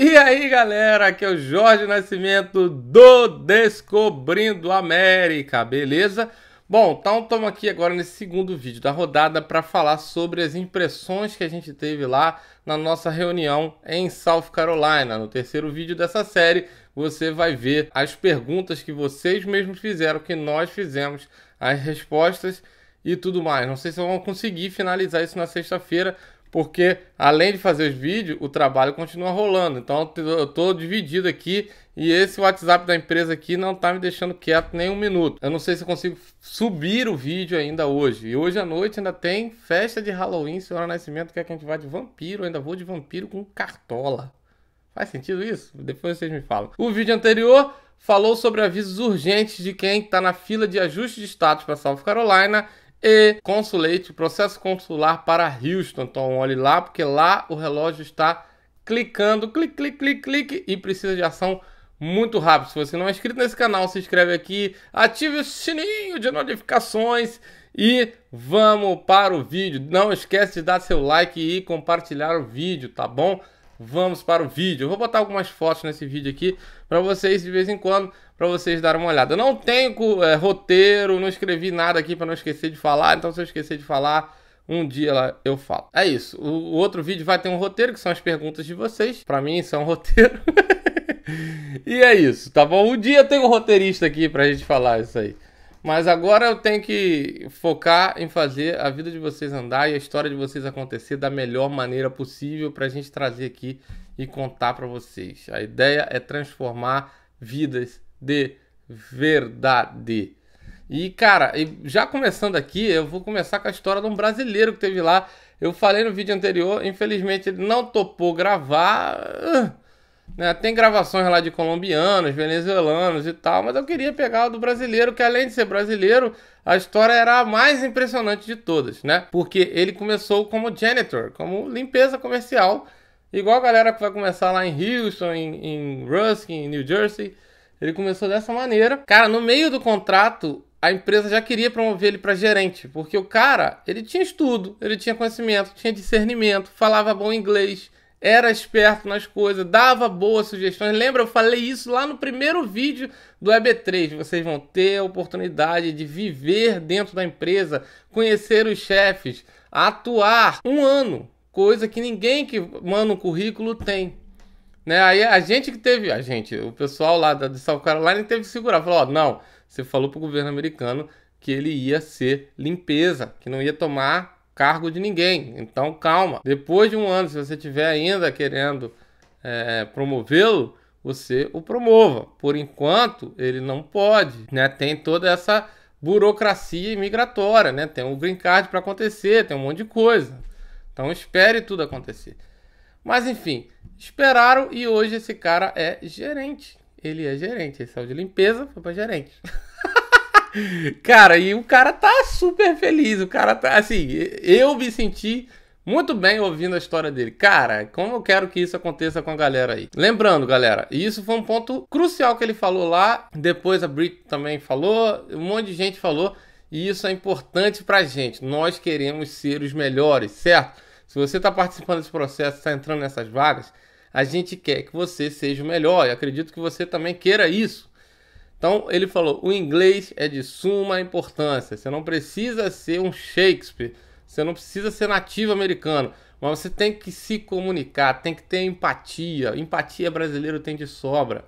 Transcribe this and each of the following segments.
E aí galera, aqui é o Jorge Nascimento do Descobrindo América, beleza? Bom, então estamos aqui agora nesse segundo vídeo da rodada para falar sobre as impressões que a gente teve lá na nossa reunião em South Carolina. No terceiro vídeo dessa série, você vai ver as perguntas que vocês mesmos fizeram, que nós fizemos, as respostas e tudo mais. Não sei se vão conseguir finalizar isso na sexta-feira, porque além de fazer os vídeos, o trabalho continua rolando. Então eu estou dividido aqui e esse WhatsApp da empresa aqui não está me deixando quieto nem um minuto. Eu não sei se consigo subir o vídeo ainda hoje. E hoje à noite ainda tem festa de Halloween, Senhora Nascimento, que é que a gente vai de vampiro. Eu ainda vou de vampiro com cartola. Faz sentido isso? Depois vocês me falam. O vídeo anterior falou sobre avisos urgentes de quem está na fila de ajuste de status para South Carolina e consulate, processo consular para Houston. Então olhe lá, porque lá o relógio está clicando, clique, clique, clique, clique e precisa de ação muito rápido. Se você não é inscrito nesse canal, se inscreve aqui, ative o sininho de notificações e vamos para o vídeo. Não esquece de dar seu like e compartilhar o vídeo, tá bom? Vamos para o vídeo. Eu vou botar algumas fotos nesse vídeo aqui para vocês de vez em quando para vocês darem uma olhada. Eu não tenho é, roteiro, não escrevi nada aqui para não esquecer de falar, então se eu esquecer de falar, um dia lá eu falo. É isso. O, outro vídeo vai ter um roteiro, que são as perguntas de vocês. Para mim, são é um roteiro. e é isso, tá bom? Um dia tem tenho um roteirista aqui pra gente falar isso aí. Mas agora eu tenho que focar em fazer a vida de vocês andar e a história de vocês acontecer da melhor maneira possível para a gente trazer aqui e contar para vocês. A ideia é transformar vidas de verdade. E, cara, já começando aqui, eu vou começar com a história de um brasileiro que teve lá. Eu falei no vídeo anterior, infelizmente ele não topou gravar. Né? Tem gravações lá de colombianos, venezuelanos e tal, mas eu queria pegar o do brasileiro, que além de ser brasileiro, a história era a mais impressionante de todas, né? Porque ele começou como janitor, como limpeza comercial, igual a galera que vai começar lá em Houston, em, em Ruskin, em New Jersey ele começou dessa maneira. Cara, no meio do contrato, a empresa já queria promover ele para gerente, porque o cara, ele tinha estudo, ele tinha conhecimento, tinha discernimento, falava bom inglês, era esperto nas coisas, dava boas sugestões. Lembra, eu falei isso lá no primeiro vídeo do EB3. Vocês vão ter a oportunidade de viver dentro da empresa, conhecer os chefes, atuar um ano, coisa que ninguém que manda um currículo tem. Né? Aí a gente que teve, a gente, o pessoal lá da, de South Carolina teve que segurar. Falou, não, você falou pro governo americano que ele ia ser limpeza, que não ia tomar cargo de ninguém. Então calma. Depois de um ano, se você tiver ainda querendo é, promovê-lo, você o promova. Por enquanto, ele não pode. Né? Tem toda essa burocracia imigratória, né? Tem o um green card para acontecer, tem um monte de coisa. Então espere tudo acontecer. Mas enfim, esperaram e hoje esse cara é gerente. Ele é gerente, ele saiu de limpeza, foi pra gerente. cara, e o cara tá super feliz. O cara tá assim, eu me senti muito bem ouvindo a história dele. Cara, como eu quero que isso aconteça com a galera aí. Lembrando, galera, isso foi um ponto crucial que ele falou lá. Depois a Brit também falou, um monte de gente falou. E isso é importante pra gente. Nós queremos ser os melhores, certo? Se você está participando desse processo, está entrando nessas vagas, a gente quer que você seja o melhor e acredito que você também queira isso. Então ele falou: o inglês é de suma importância. Você não precisa ser um Shakespeare, você não precisa ser nativo americano, mas você tem que se comunicar, tem que ter empatia. Empatia brasileiro tem de sobra.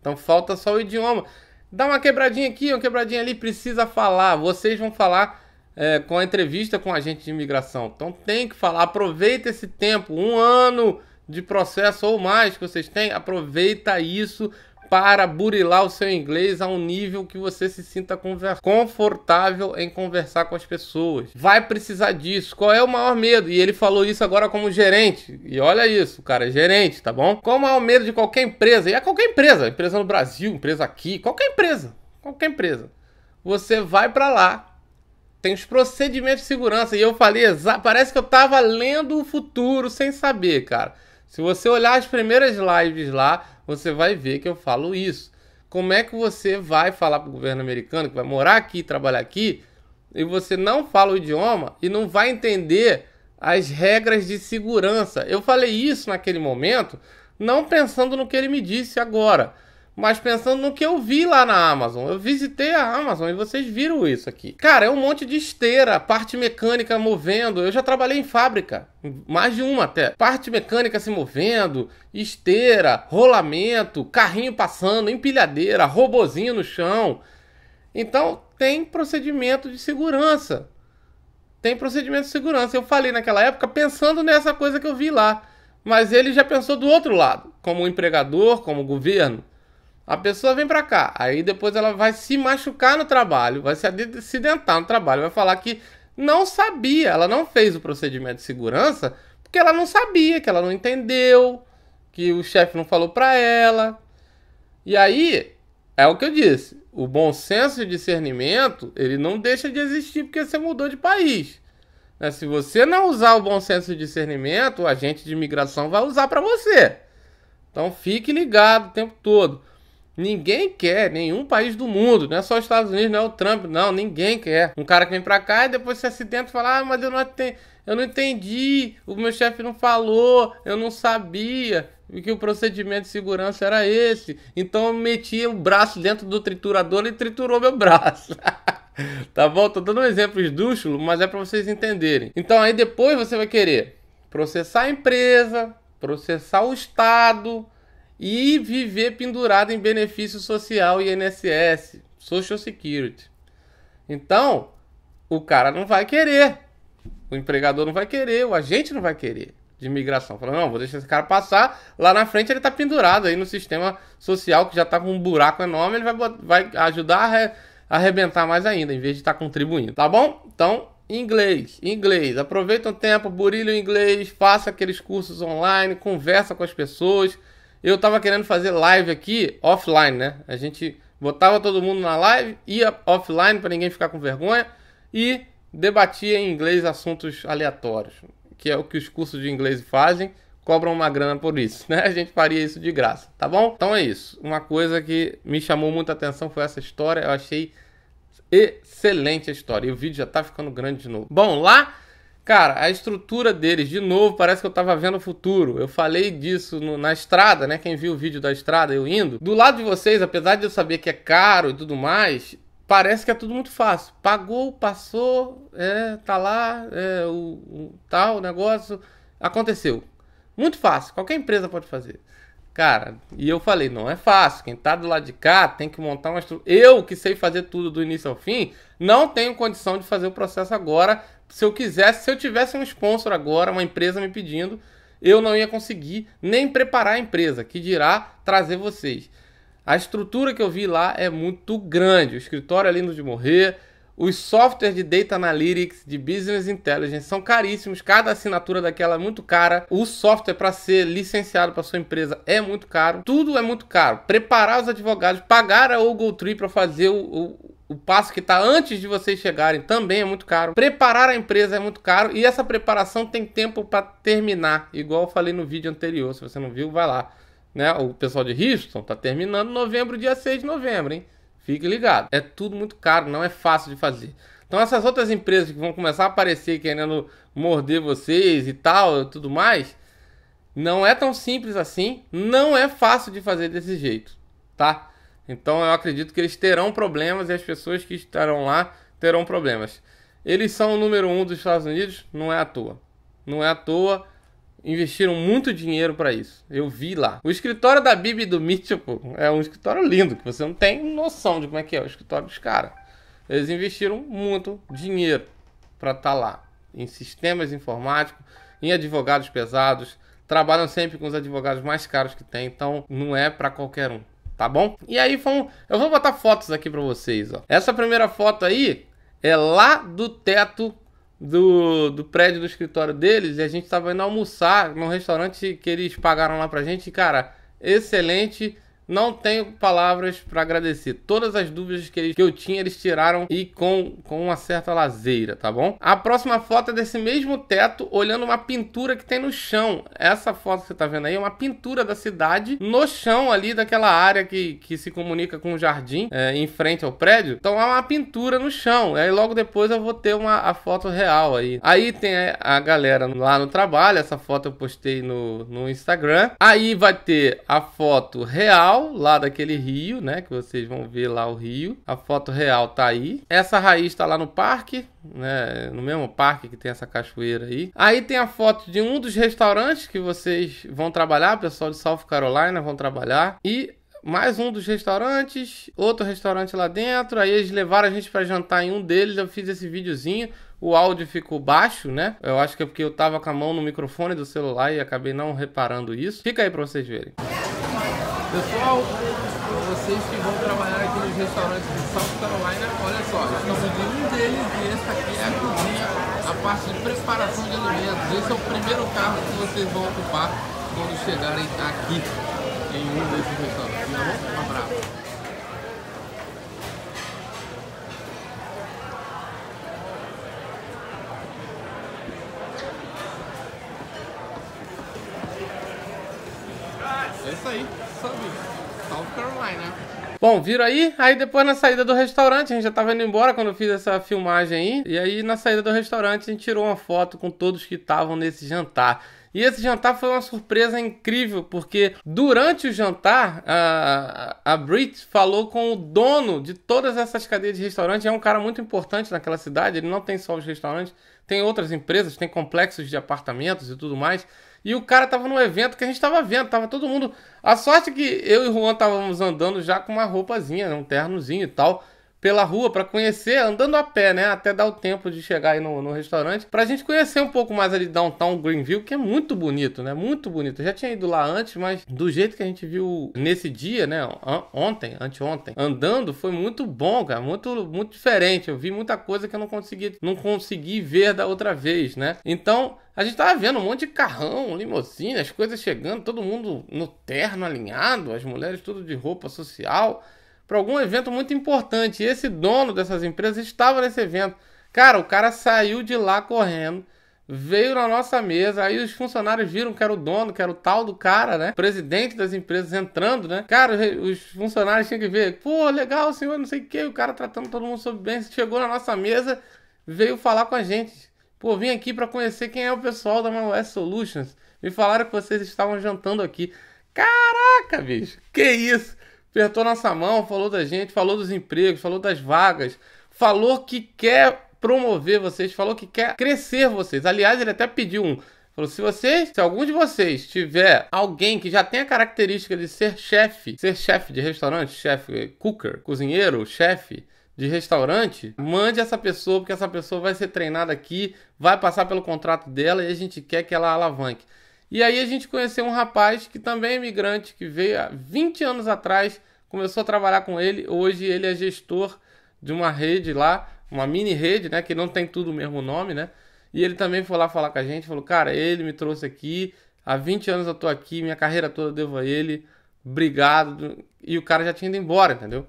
Então falta só o idioma. Dá uma quebradinha aqui, uma quebradinha ali, precisa falar. Vocês vão falar é, com a entrevista com o agente de imigração. Então tem que falar, aproveita esse tempo, um ano de processo ou mais que vocês têm, aproveita isso para burilar o seu inglês a um nível que você se sinta confortável em conversar com as pessoas. Vai precisar disso. Qual é o maior medo? E ele falou isso agora como gerente. E olha isso, cara, é gerente, tá bom? Qual é o maior medo de qualquer empresa? E é qualquer empresa, empresa no Brasil, empresa aqui, qualquer empresa, qualquer empresa. Você vai para lá tem os procedimentos de segurança. E eu falei, parece que eu tava lendo o futuro sem saber, cara. Se você olhar as primeiras lives lá, você vai ver que eu falo isso. Como é que você vai falar para o governo americano que vai morar aqui, trabalhar aqui, e você não fala o idioma e não vai entender as regras de segurança? Eu falei isso naquele momento, não pensando no que ele me disse agora. Mas pensando no que eu vi lá na Amazon, eu visitei a Amazon e vocês viram isso aqui. Cara, é um monte de esteira, parte mecânica movendo. Eu já trabalhei em fábrica, mais de uma até. Parte mecânica se movendo, esteira, rolamento, carrinho passando, empilhadeira, robozinho no chão. Então tem procedimento de segurança. Tem procedimento de segurança. Eu falei naquela época pensando nessa coisa que eu vi lá. Mas ele já pensou do outro lado, como empregador, como governo. A pessoa vem para cá, aí depois ela vai se machucar no trabalho, vai se acidentar no trabalho, vai falar que não sabia, ela não fez o procedimento de segurança porque ela não sabia, que ela não entendeu, que o chefe não falou para ela. E aí é o que eu disse, o bom senso e discernimento, ele não deixa de existir porque você mudou de país. Né, se você não usar o bom senso e discernimento, o agente de imigração vai usar para você. Então fique ligado o tempo todo. Ninguém quer, nenhum país do mundo, não é só os Estados Unidos, não é o Trump, não, ninguém quer. Um cara que vem pra cá e depois se acidenta e fala: Ah, mas eu não, atendi, eu não entendi, o meu chefe não falou, eu não sabia que o procedimento de segurança era esse. Então eu meti o braço dentro do triturador e triturou meu braço. tá bom? Tô dando um exemplo mas é para vocês entenderem. Então aí depois você vai querer processar a empresa, processar o Estado e viver pendurado em benefício social e INSS, Social Security. Então, o cara não vai querer, o empregador não vai querer, o agente não vai querer de imigração. Falando, não, vou deixar esse cara passar, lá na frente ele está pendurado aí no sistema social que já está com um buraco enorme, ele vai, vai ajudar a re, arrebentar mais ainda, em vez de estar tá contribuindo, tá bom? Então, inglês, inglês. Aproveita o tempo, burilha o inglês, faça aqueles cursos online, conversa com as pessoas, eu tava querendo fazer live aqui offline, né? A gente botava todo mundo na live, ia offline para ninguém ficar com vergonha e debatia em inglês assuntos aleatórios, que é o que os cursos de inglês fazem, cobram uma grana por isso, né? A gente faria isso de graça, tá bom? Então é isso. Uma coisa que me chamou muita atenção foi essa história, eu achei excelente a história. E o vídeo já tá ficando grande de novo. Bom, lá Cara, a estrutura deles, de novo, parece que eu tava vendo o futuro. Eu falei disso no, na estrada, né? Quem viu o vídeo da estrada, eu indo. Do lado de vocês, apesar de eu saber que é caro e tudo mais, parece que é tudo muito fácil. Pagou, passou, é, tá lá, é, o, o tal negócio, aconteceu. Muito fácil, qualquer empresa pode fazer. Cara, e eu falei, não é fácil. Quem tá do lado de cá tem que montar uma estrutura. Eu, que sei fazer tudo do início ao fim, não tenho condição de fazer o processo agora se eu quisesse, se eu tivesse um sponsor agora, uma empresa me pedindo, eu não ia conseguir nem preparar a empresa, que dirá trazer vocês. A estrutura que eu vi lá é muito grande, o escritório é lindo de morrer, os softwares de Data Analytics, de Business Intelligence são caríssimos, cada assinatura daquela é muito cara, o software para ser licenciado para sua empresa é muito caro, tudo é muito caro. Preparar os advogados, pagar a Google Tree para fazer o, o o passo que está antes de vocês chegarem também é muito caro. Preparar a empresa é muito caro e essa preparação tem tempo para terminar, igual eu falei no vídeo anterior. Se você não viu, vai lá. Né? O pessoal de Houston está terminando novembro, dia 6 de novembro, hein? Fique ligado. É tudo muito caro, não é fácil de fazer. Então essas outras empresas que vão começar a aparecer querendo morder vocês e tal, e tudo mais, não é tão simples assim, não é fácil de fazer desse jeito, tá? Então eu acredito que eles terão problemas e as pessoas que estarão lá terão problemas. Eles são o número um dos Estados Unidos, não é à toa. Não é à toa. Investiram muito dinheiro para isso. Eu vi lá. O escritório da Bibi e do Mítico é um escritório lindo, que você não tem noção de como é que é o escritório dos caras. Eles investiram muito dinheiro para estar tá lá. Em sistemas informáticos, em advogados pesados. Trabalham sempre com os advogados mais caros que tem, então não é para qualquer um tá bom? E aí vão, eu vou botar fotos aqui para vocês, ó. Essa primeira foto aí é lá do teto do, do prédio do escritório deles e a gente estava indo almoçar num restaurante que eles pagaram lá pra gente, e, cara, excelente não tenho palavras para agradecer. Todas as dúvidas que, eles, que eu tinha, eles tiraram e com, com uma certa lazeira, tá bom? A próxima foto é desse mesmo teto, olhando uma pintura que tem no chão. Essa foto que você tá vendo aí é uma pintura da cidade no chão ali daquela área que, que se comunica com o jardim, é, em frente ao prédio. Então há uma pintura no chão. Aí logo depois eu vou ter uma, a foto real aí. Aí tem a galera lá no trabalho. Essa foto eu postei no, no Instagram. Aí vai ter a foto real real lá daquele rio, né? Que vocês vão ver lá o rio. A foto real tá aí. Essa raiz está lá no parque, né? No mesmo parque que tem essa cachoeira aí. Aí tem a foto de um dos restaurantes que vocês vão trabalhar, pessoal de South Carolina vão trabalhar. E mais um dos restaurantes, outro restaurante lá dentro. Aí eles levaram a gente para jantar em um deles. Eu fiz esse videozinho. O áudio ficou baixo, né? Eu acho que é porque eu tava com a mão no microfone do celular e acabei não reparando isso. Fica aí para vocês verem. Pessoal, vocês que vão trabalhar aqui nos restaurantes de South Carolina, olha só, estamos de um deles e esse aqui é a cozinha, a parte de preparação de alimentos. Esse é o primeiro carro que vocês vão ocupar quando chegarem aqui em um desses restaurantes. Tá bom? Um abraço. sabe? South Carolina. Bom, viram aí? Aí depois na saída do restaurante, a gente já tava indo embora quando eu fiz essa filmagem aí. E aí na saída do restaurante a gente tirou uma foto com todos que estavam nesse jantar. E esse jantar foi uma surpresa incrível, porque durante o jantar, a, a Brit falou com o dono de todas essas cadeias de restaurante. É um cara muito importante naquela cidade, ele não tem só os restaurantes, tem outras empresas, tem complexos de apartamentos e tudo mais. E o cara tava no evento que a gente tava vendo, tava todo mundo. A sorte é que eu e o Juan estávamos andando já com uma roupazinha, né, um ternozinho e tal pela rua para conhecer, andando a pé, né? Até dar o tempo de chegar aí no, no restaurante, pra gente conhecer um pouco mais ali downtown Greenville, que é muito bonito, né? Muito bonito. Eu já tinha ido lá antes, mas do jeito que a gente viu nesse dia, né? Ontem, anteontem, andando, foi muito bom, cara. Muito, muito diferente. Eu vi muita coisa que eu não consegui, não consegui ver da outra vez, né? Então, a gente tava vendo um monte de carrão, limousine, as coisas chegando, todo mundo no terno alinhado, as mulheres tudo de roupa social para algum evento muito importante. E esse dono dessas empresas estava nesse evento. Cara, o cara saiu de lá correndo, veio na nossa mesa, aí os funcionários viram que era o dono, que era o tal do cara, né? Presidente das empresas entrando, né? Cara, os funcionários tinham que ver, pô, legal, senhor, não sei o que, o cara tratando todo mundo sobre bem, chegou na nossa mesa, veio falar com a gente. Pô, vim aqui para conhecer quem é o pessoal da ManoS Solutions. Me falaram que vocês estavam jantando aqui. Caraca, bicho, que isso? apertou nossa mão, falou da gente, falou dos empregos, falou das vagas, falou que quer promover vocês, falou que quer crescer vocês. Aliás, ele até pediu um. Falou, se vocês, se algum de vocês tiver alguém que já tem a característica de ser chefe, ser chefe de restaurante, chefe, cooker, cozinheiro, chefe, de restaurante, mande essa pessoa, porque essa pessoa vai ser treinada aqui, vai passar pelo contrato dela e a gente quer que ela alavanque. E aí a gente conheceu um rapaz que também é imigrante, que veio há 20 anos atrás, começou a trabalhar com ele, hoje ele é gestor de uma rede lá, uma mini rede, né, que não tem tudo o mesmo nome, né? E ele também foi lá falar com a gente, falou: "Cara, ele me trouxe aqui, há 20 anos eu tô aqui, minha carreira toda eu devo a ele. Obrigado". E o cara já tinha ido embora, entendeu?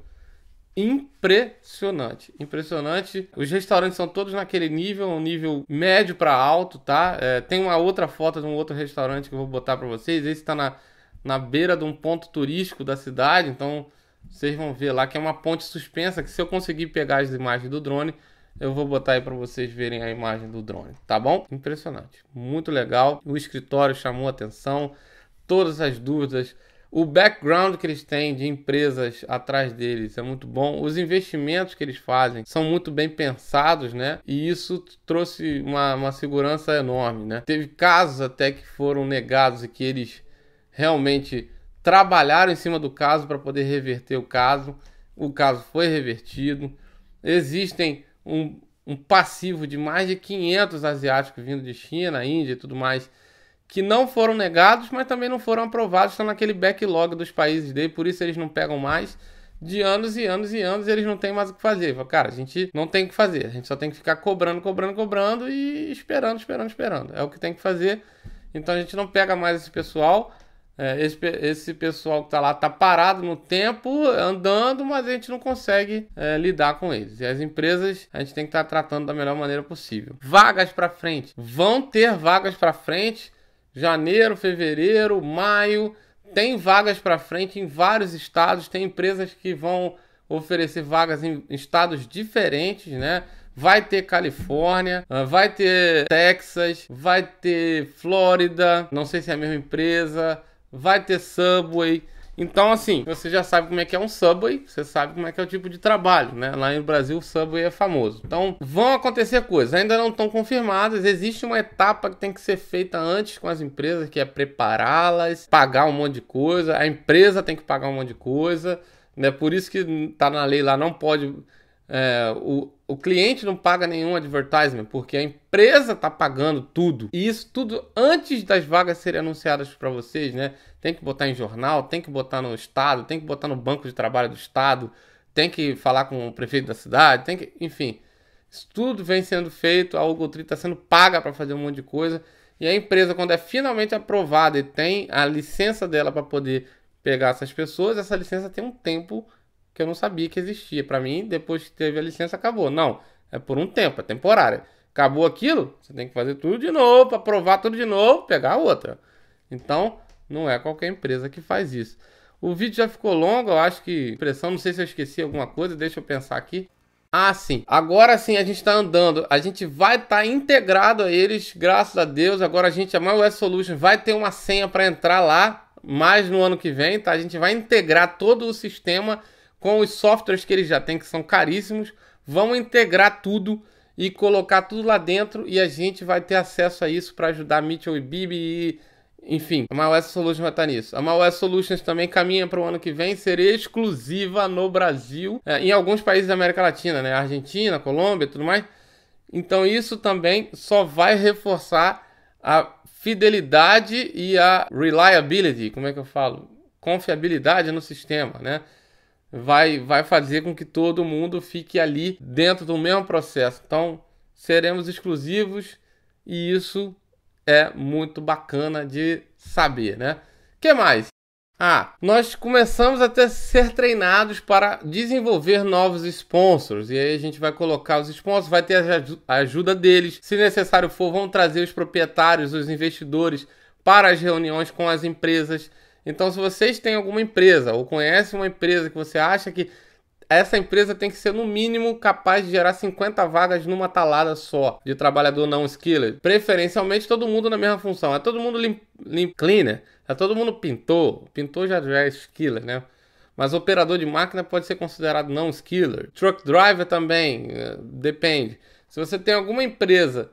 impressionante, impressionante. Os restaurantes são todos naquele nível, um nível médio para alto, tá? É, tem uma outra foto de um outro restaurante que eu vou botar para vocês. Esse está na, na beira de um ponto turístico da cidade, então vocês vão ver lá que é uma ponte suspensa que se eu conseguir pegar as imagens do drone, eu vou botar aí para vocês verem a imagem do drone, tá bom? Impressionante, muito legal. O escritório chamou atenção, todas as dúvidas o background que eles têm de empresas atrás deles é muito bom, os investimentos que eles fazem são muito bem pensados, né? E isso trouxe uma, uma segurança enorme, né? Teve casos até que foram negados e que eles realmente trabalharam em cima do caso para poder reverter o caso. O caso foi revertido. Existem um, um passivo de mais de 500 asiáticos vindo de China, Índia e tudo mais que não foram negados, mas também não foram aprovados, estão naquele backlog dos países dele, por isso eles não pegam mais. De anos e anos e anos eles não têm mais o que fazer. Cara, a gente não tem o que fazer, a gente só tem que ficar cobrando, cobrando, cobrando e esperando, esperando, esperando. É o que tem que fazer. Então a gente não pega mais esse pessoal. É, esse, esse, pessoal que está lá está parado no tempo, andando, mas a gente não consegue é, lidar com eles. E as empresas a gente tem que estar tá tratando da melhor maneira possível. Vagas para frente. Vão ter vagas para frente janeiro, fevereiro, maio. Tem vagas para frente em vários estados, tem empresas que vão oferecer vagas em estados diferentes, né? Vai ter Califórnia, ah, vai ter Texas, vai ter Flórida, não sei se é a mesma empresa, vai ter Subway. Então, assim, você já sabe como é que é um Subway, você sabe como é que é o tipo de trabalho, né? Lá no Brasil o Subway é famoso. Então, vão acontecer coisas, ainda não estão confirmadas, existe uma etapa que tem que ser feita antes com as empresas, que é prepará-las, pagar um monte de coisa, a empresa tem que pagar um monte de coisa, né? Por isso que tá na lei lá, não pode é, o, o cliente não paga nenhum advertisement, porque a empresa está pagando tudo. E isso tudo antes das vagas serem anunciadas para vocês, né? Tem que botar em jornal, tem que botar no estado, tem que botar no banco de trabalho do estado, tem que falar com o prefeito da cidade, tem que. Enfim, isso tudo vem sendo feito, a Google Tree está sendo paga para fazer um monte de coisa. E a empresa, quando é finalmente aprovada e tem a licença dela para poder pegar essas pessoas, essa licença tem um tempo que eu não sabia que existia. Para mim, depois que teve a licença, acabou. Não, é por um tempo, é temporária. Acabou aquilo, você tem que fazer tudo de novo, aprovar tudo de novo, pegar outra. Então, não é qualquer empresa que faz isso. O vídeo já ficou longo, eu acho que impressão, não sei se eu esqueci alguma coisa, deixa eu pensar aqui. Ah, sim. Agora sim a gente está andando. A gente vai estar tá integrado a eles, graças a Deus. Agora a gente, a MyOS Solution, vai ter uma senha para entrar lá, mais no ano que vem, tá? A gente vai integrar todo o sistema com os softwares que eles já têm, que são caríssimos, vão integrar tudo e colocar tudo lá dentro e a gente vai ter acesso a isso para ajudar Mitchell e Bibi e enfim, a MyOS Solutions vai estar nisso. A MyOS Solutions também caminha para o ano que vem ser exclusiva no Brasil, é, em alguns países da América Latina, né? Argentina, Colômbia, tudo mais. Então isso também só vai reforçar a fidelidade e a reliability, como é que eu falo? Confiabilidade no sistema, né? vai, vai fazer com que todo mundo fique ali dentro do mesmo processo. Então, seremos exclusivos e isso é muito bacana de saber, né? Que mais? Ah, nós começamos a ter, ser treinados para desenvolver novos sponsors. E aí a gente vai colocar os sponsors, vai ter a ajuda deles. Se necessário for, vão trazer os proprietários, os investidores para as reuniões com as empresas. Então, se vocês têm alguma empresa ou conhecem uma empresa que você acha que essa empresa tem que ser no mínimo capaz de gerar 50 vagas numa talada só de trabalhador não skiller, Preferencialmente todo mundo na mesma função. É todo mundo limp, limp cleaner, é todo mundo pintor. Pintor já é skiller, né? Mas operador de máquina pode ser considerado não skiller. Truck driver também, eh, depende. Se você tem alguma empresa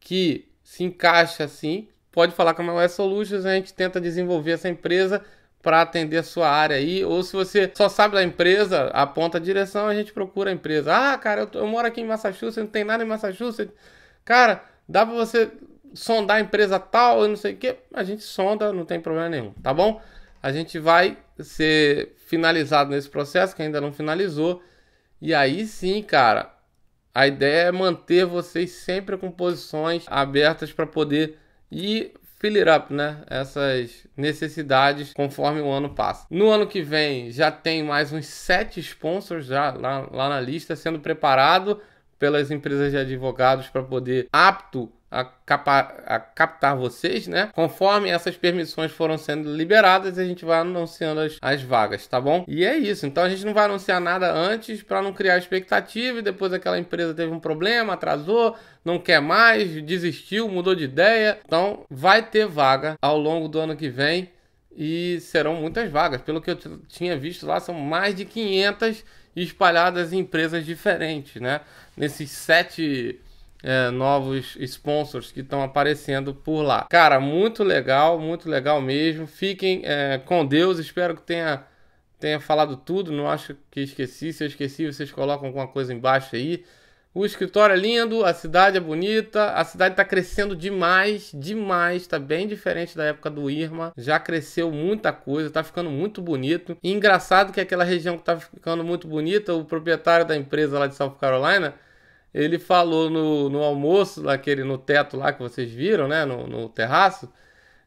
que se encaixa assim, pode falar com a MLS Solutions, a gente tenta desenvolver essa empresa para atender a sua área aí, ou se você só sabe da empresa, aponta a direção, a gente procura a empresa. Ah, cara, eu, eu moro aqui em Massachusetts, não tem nada em Massachusetts. Cara, dá para você sondar a empresa tal, eu não sei o que, a gente sonda, não tem problema nenhum, tá bom? A gente vai ser finalizado nesse processo que ainda não finalizou. E aí sim, cara, a ideia é manter vocês sempre com posições abertas para poder e fill it up, né? Essas necessidades conforme o ano passa. No ano que vem já tem mais uns sete sponsors já lá, lá na lista sendo preparado pelas empresas de advogados para poder apto a, a, captar vocês, né? Conforme essas permissões foram sendo liberadas, a gente vai anunciando as, as vagas, tá bom? E é isso. Então a gente não vai anunciar nada antes para não criar expectativa e depois aquela empresa teve um problema, atrasou, não quer mais, desistiu, mudou de ideia. Então vai ter vaga ao longo do ano que vem e serão muitas vagas. Pelo que eu tinha visto lá, são mais de 500 espalhadas em empresas diferentes, né? Nesses sete é, novos sponsors que estão aparecendo por lá. Cara, muito legal, muito legal mesmo. Fiquem é, com Deus, espero que tenha, tenha falado tudo. Não acho que esqueci. Se eu esqueci, vocês colocam alguma coisa embaixo aí. O escritório é lindo, a cidade é bonita, a cidade está crescendo demais, demais, está bem diferente da época do Irma. Já cresceu muita coisa, está ficando muito bonito. E engraçado que aquela região que está ficando muito bonita, o proprietário da empresa lá de South Carolina ele falou no, no almoço, naquele, no teto lá que vocês viram, né? No, no terraço.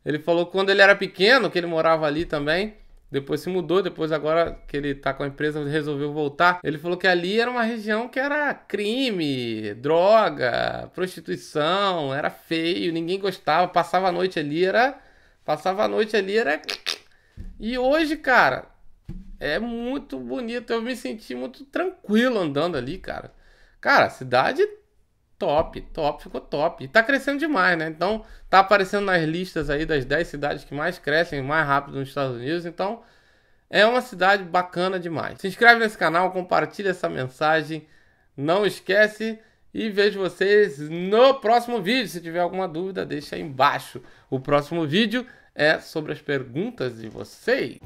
Ele falou quando ele era pequeno, que ele morava ali também. Depois se mudou, depois agora que ele tá com a empresa, resolveu voltar. Ele falou que ali era uma região que era crime, droga, prostituição, era feio, ninguém gostava, passava a noite ali, era. Passava a noite ali, era. E hoje, cara, é muito bonito. Eu me senti muito tranquilo andando ali, cara. Cara, cidade top, top, ficou top. E tá crescendo demais, né? Então, tá aparecendo nas listas aí das 10 cidades que mais crescem mais rápido nos Estados Unidos. Então, é uma cidade bacana demais. Se inscreve nesse canal, compartilha essa mensagem, não esquece e vejo vocês no próximo vídeo. Se tiver alguma dúvida, deixa aí embaixo. O próximo vídeo é sobre as perguntas de vocês.